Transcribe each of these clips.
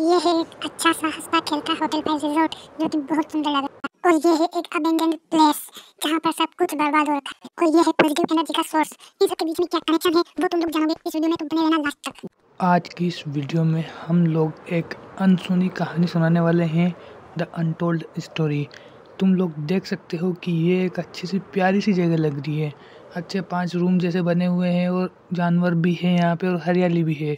ये है एक अच्छा सा हंसता खेलता होटल फाइव रिजोर्ट जो कि बहुत सुंदर लग रहा है और ये है एक अबेंडेंड प्लेस जहाँ पर सब कुछ बर्बाद हो रखा है और ये है पॉजिटिव एनर्जी का सोर्स इन सबके बीच में क्या कनेक्शन है वो तुम लोग जानोगे इस वीडियो में तुम बने रहना लास्ट तक आज की इस वीडियो में हम लोग एक अनसुनी कहानी सुनाने वाले हैं द अनटोल्ड स्टोरी तुम लोग देख सकते हो कि ये एक अच्छी सी प्यारी सी जगह लग रही है अच्छे पांच रूम जैसे बने हुए हैं और जानवर भी हैं यहाँ पे और हरियाली भी है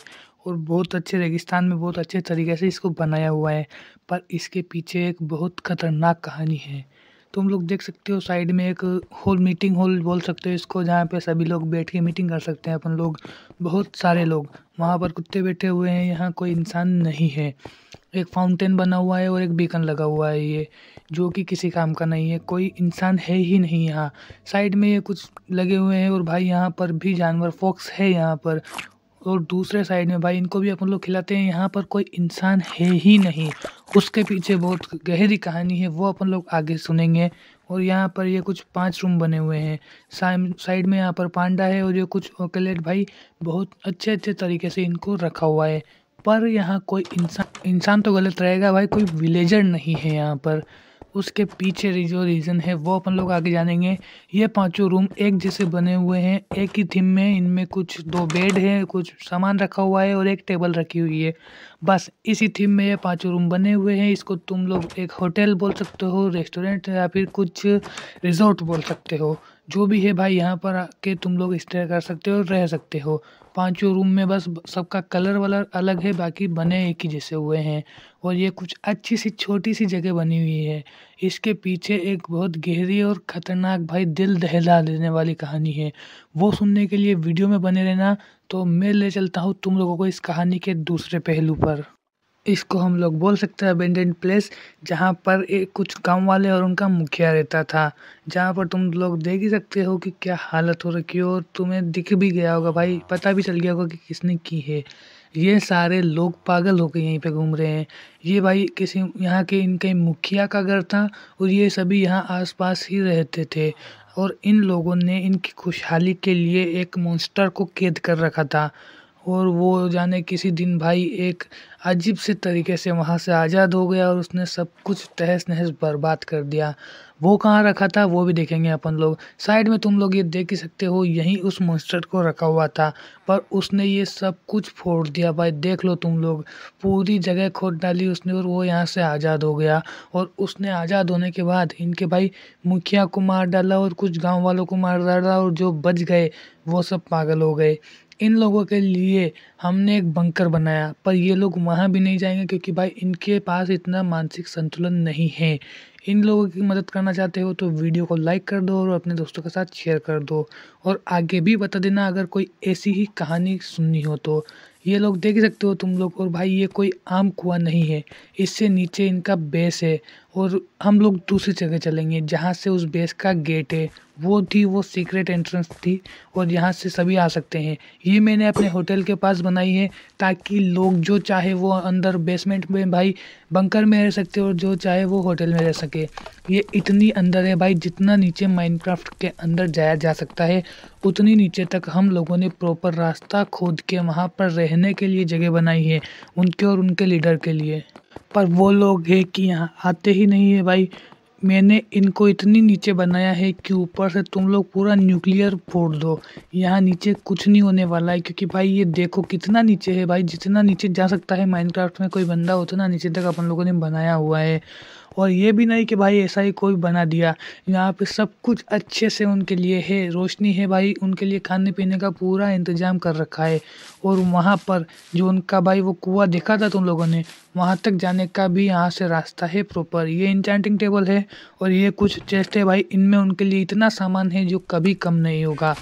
और बहुत अच्छे रेगिस्तान में बहुत अच्छे तरीके से इसको बनाया हुआ है पर इसके पीछे एक बहुत खतरनाक कहानी है तुम लोग देख सकते हो साइड में एक हॉल मीटिंग हॉल बोल सकते हो इसको जहाँ पे सभी लोग बैठ के मीटिंग कर सकते हैं अपन लोग बहुत सारे लोग वहाँ पर कुत्ते बैठे हुए हैं यहाँ कोई इंसान नहीं है एक फाउंटेन बना हुआ है और एक बीकन लगा हुआ है ये जो कि किसी काम का नहीं है कोई इंसान है ही नहीं यहाँ साइड में ये कुछ लगे हुए हैं और भाई यहाँ पर भी जानवर फॉक्स है यहाँ पर और दूसरे साइड में भाई इनको भी अपन लोग खिलाते हैं यहाँ पर कोई इंसान है ही नहीं उसके पीछे बहुत गहरी कहानी है वो अपन लोग आगे सुनेंगे और यहाँ पर ये कुछ पांच रूम बने हुए हैं साइड में यहाँ पर पांडा है और ये कुछ ओकेलेट भाई बहुत अच्छे अच्छे तरीके से इनको रखा हुआ है पर यहाँ कोई इंसान इंसान तो गलत रहेगा भाई कोई विलेजर नहीं है यहाँ पर उसके पीछे जो रीज़न है वो अपन लोग आगे जानेंगे ये पांचों रूम एक जैसे बने हुए हैं एक ही थीम में इनमें कुछ दो बेड है कुछ सामान रखा हुआ है और एक टेबल रखी हुई है बस इसी थीम में ये पांचों रूम बने हुए हैं इसको तुम लोग एक होटल बोल सकते हो रेस्टोरेंट या फिर कुछ रिजॉर्ट बोल सकते हो जो भी है भाई यहाँ पर आके तुम लोग स्टे कर सकते हो रह सकते हो पांचों रूम में बस सबका कलर वलर अलग है बाकी बने एक ही जैसे हुए हैं और ये कुछ अच्छी सी छोटी सी जगह बनी हुई है इसके पीछे एक बहुत गहरी और ख़तरनाक भाई दिल दहला देने वाली कहानी है वो सुनने के लिए वीडियो में बने रहना तो मैं ले चलता हूँ तुम लोगों को इस कहानी के दूसरे पहलू पर इसको हम लोग बोल सकते हैं अबेंडेंट प्लेस जहाँ पर एक कुछ गाँव वाले और उनका मुखिया रहता था जहाँ पर तुम लोग देख ही सकते हो कि क्या हालत हो रखी हो और तुम्हें दिख भी गया होगा भाई पता भी चल गया होगा कि किसने की है ये सारे लोग पागल होकर यहीं पे घूम रहे हैं ये भाई किसी यहाँ के इनके मुखिया का घर था और ये सभी यहाँ आसपास ही रहते थे और इन लोगों ने इनकी खुशहाली के लिए एक मॉन्स्टर को कैद कर रखा था और वो जाने किसी दिन भाई एक अजीब से तरीके से वहाँ से आज़ाद हो गया और उसने सब कुछ तहस नहस बर्बाद कर दिया वो कहाँ रखा था वो भी देखेंगे अपन लोग साइड में तुम लोग ये देख ही सकते हो यहीं उस मोस्टर को रखा हुआ था पर उसने ये सब कुछ फोड़ दिया भाई देख लो तुम लोग पूरी जगह खोद डाली उसने और वो यहाँ से आज़ाद हो गया और उसने आज़ाद होने के बाद इनके भाई मुखिया को मार डाला और कुछ गाँव वालों को मार डाला और जो बच गए वो सब पागल हो गए इन लोगों के लिए हमने एक बंकर बनाया पर ये लोग वहाँ भी नहीं जाएंगे क्योंकि भाई इनके पास इतना मानसिक संतुलन नहीं है इन लोगों की मदद करना चाहते हो तो वीडियो को लाइक कर दो और अपने दोस्तों के साथ शेयर कर दो और आगे भी बता देना अगर कोई ऐसी ही कहानी सुननी हो तो ये लोग देख सकते हो तुम लोग और भाई ये कोई आम कुआ नहीं है इससे नीचे इनका बेस है और हम लोग दूसरी जगह चलेंगे जहाँ से उस बेस का गेट है वो थी वो सीक्रेट एंट्रेंस थी और यहाँ से सभी आ सकते हैं ये मैंने अपने होटल के पास बनाई है ताकि लोग जो चाहे वो अंदर बेसमेंट में भाई बंकर में रह सकते और जो चाहे वो होटल में रह सकते सके ये इतनी अंदर है भाई जितना नीचे माइनक्राफ्ट के अंदर जाया जा सकता है उतनी नीचे तक हम लोगों ने प्रॉपर रास्ता खोद के वहाँ पर रहने के लिए जगह बनाई है उनके और उनके लीडर के लिए पर वो लोग है कि यहाँ आते ही नहीं है भाई मैंने इनको इतनी नीचे बनाया है कि ऊपर से तुम लोग पूरा न्यूक्लियर फोड़ दो यहाँ नीचे कुछ नहीं होने वाला है क्योंकि भाई ये देखो कितना नीचे है भाई जितना नीचे जा सकता है माइनक्राफ्ट में कोई बंदा उतना नीचे तक अपन लोगों ने बनाया हुआ है और ये भी नहीं कि भाई ऐसा ही कोई बना दिया यहाँ पे सब कुछ अच्छे से उनके लिए है रोशनी है भाई उनके लिए खाने पीने का पूरा इंतजाम कर रखा है और वहाँ पर जो उनका भाई वो कुआ देखा था तुम लोगों ने वहाँ तक जाने का भी यहाँ से रास्ता है प्रॉपर ये इंचांटिंग टेबल है और ये कुछ चेस्ट है भाई इनमें उनके लिए इतना सामान है जो कभी कम नहीं होगा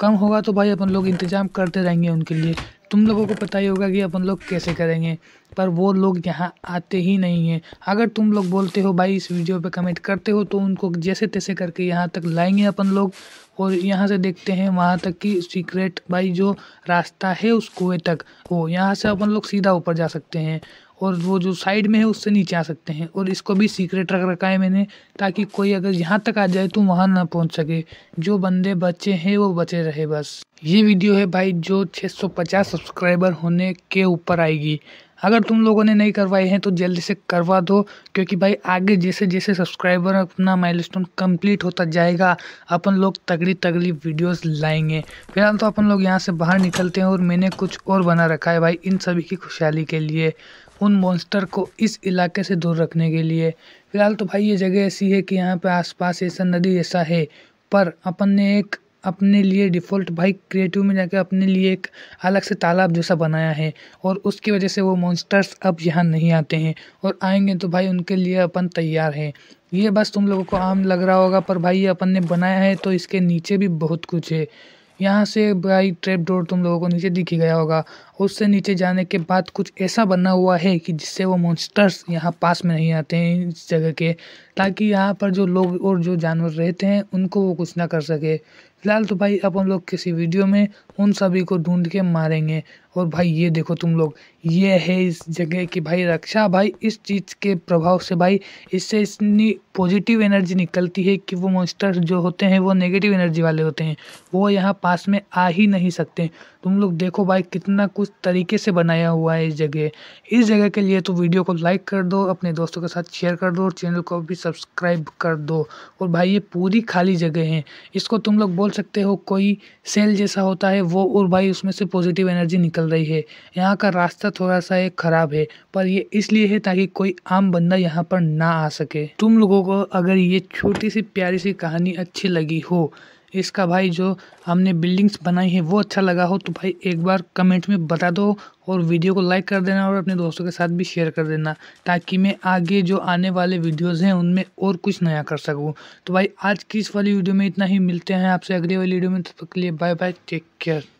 कम होगा तो भाई अपन लोग इंतज़ाम करते रहेंगे उनके लिए तुम लोगों को पता ही होगा कि अपन लोग कैसे करेंगे पर वो लोग यहाँ आते ही नहीं हैं अगर तुम लोग बोलते हो भाई इस वीडियो पे कमेंट करते हो तो उनको जैसे तैसे करके यहाँ तक लाएंगे अपन लोग और यहाँ से देखते हैं वहाँ तक की सीक्रेट भाई जो रास्ता है उस कुएँ तक वो यहाँ से अपन लोग सीधा ऊपर जा सकते हैं और वो जो साइड में है उससे नीचे आ सकते हैं और इसको भी सीक्रेट रख रखा है मैंने ताकि कोई अगर यहाँ तक आ जाए तो वहाँ ना पहुँच सके जो बंदे बचे हैं वो बचे रहे बस ये वीडियो है भाई जो 650 सब्सक्राइबर होने के ऊपर आएगी अगर तुम लोगों ने नहीं करवाई है तो जल्दी से करवा दो क्योंकि भाई आगे जैसे जैसे सब्सक्राइबर अपना माइलस्टोन कंप्लीट होता जाएगा अपन लोग तगड़ी तगड़ी वीडियोस लाएंगे फिलहाल तो अपन लोग यहाँ से बाहर निकलते हैं और मैंने कुछ और बना रखा है भाई इन सभी की खुशहाली के लिए उन मॉन्स्टर को इस इलाके से दूर रखने के लिए फिलहाल तो भाई ये जगह ऐसी है कि यहाँ पर आस ऐसा नदी ऐसा है पर अपन ने एक अपने लिए डिफ़ॉल्ट भाई क्रिएटिव में जाके अपने लिए एक अलग से तालाब जैसा बनाया है और उसकी वजह से वो मॉन्स्टर्स अब यहाँ नहीं आते हैं और आएंगे तो भाई उनके लिए अपन तैयार हैं ये बस तुम लोगों को आम लग रहा होगा पर भाई ये अपन ने बनाया है तो इसके नीचे भी बहुत कुछ है यहाँ से भाई ट्रेप डोर तुम लोगों को नीचे दिख ही गया होगा उससे नीचे जाने के बाद कुछ ऐसा बना हुआ है कि जिससे वो मॉन्स्टर्स यहाँ पास में नहीं आते हैं इस जगह के ताकि यहाँ पर जो लोग और जो जानवर रहते हैं उनको वो कुछ ना कर सके फ़िलहाल तो भाई अपन लोग किसी वीडियो में उन सभी को ढूंढ के मारेंगे और भाई ये देखो तुम लोग ये है इस जगह की भाई रक्षा भाई इस चीज़ के प्रभाव से भाई इससे इतनी पॉजिटिव एनर्जी निकलती है कि वो मॉन्स्टर जो होते हैं वो नेगेटिव एनर्जी वाले होते हैं वो यहाँ पास में आ ही नहीं सकते तुम लोग देखो भाई कितना कुछ तरीके से बनाया हुआ है इस जगह इस जगह के लिए तो वीडियो को लाइक कर दो अपने दोस्तों के साथ शेयर कर दो और चैनल को भी सब्सक्राइब कर दो और भाई ये पूरी खाली जगह है इसको तुम लोग बोल सकते हो कोई सेल जैसा होता है वो और भाई उसमें से पॉजिटिव एनर्जी निकल रही है यहाँ का रास्ता थोड़ा सा एक ख़राब है पर ये इसलिए है ताकि कोई आम बंदा यहाँ पर ना आ सके तुम लोगों को अगर ये छोटी सी प्यारी सी कहानी अच्छी लगी हो इसका भाई जो हमने बिल्डिंग्स बनाई है वो अच्छा लगा हो तो भाई एक बार कमेंट में बता दो और वीडियो को लाइक कर देना और अपने दोस्तों के साथ भी शेयर कर देना ताकि मैं आगे जो आने वाले वीडियोस हैं उनमें और कुछ नया कर सकूँ तो भाई आज की इस वाली वीडियो में इतना ही मिलते हैं आपसे अगली वाली वीडियो में तब तक के लिए बाय बाय टेक केयर